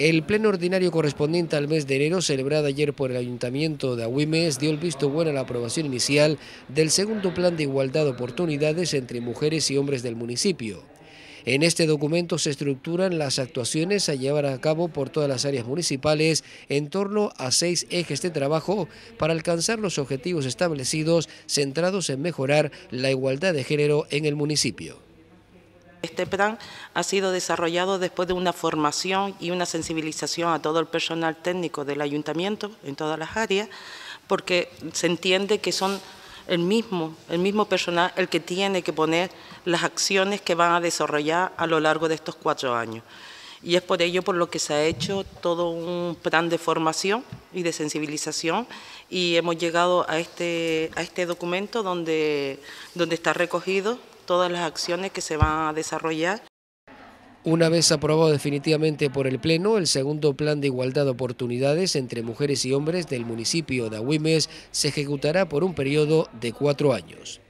El pleno ordinario correspondiente al mes de enero, celebrado ayer por el Ayuntamiento de Agüimes, dio el visto bueno a la aprobación inicial del segundo plan de igualdad de oportunidades entre mujeres y hombres del municipio. En este documento se estructuran las actuaciones a llevar a cabo por todas las áreas municipales en torno a seis ejes de trabajo para alcanzar los objetivos establecidos centrados en mejorar la igualdad de género en el municipio. Este plan ha sido desarrollado después de una formación y una sensibilización a todo el personal técnico del ayuntamiento en todas las áreas, porque se entiende que son el mismo, el mismo personal el que tiene que poner las acciones que van a desarrollar a lo largo de estos cuatro años. Y es por ello por lo que se ha hecho todo un plan de formación y de sensibilización y hemos llegado a este, a este documento donde, donde está recogido todas las acciones que se van a desarrollar. Una vez aprobado definitivamente por el Pleno, el segundo Plan de Igualdad de Oportunidades entre Mujeres y Hombres del municipio de Agüimes se ejecutará por un periodo de cuatro años.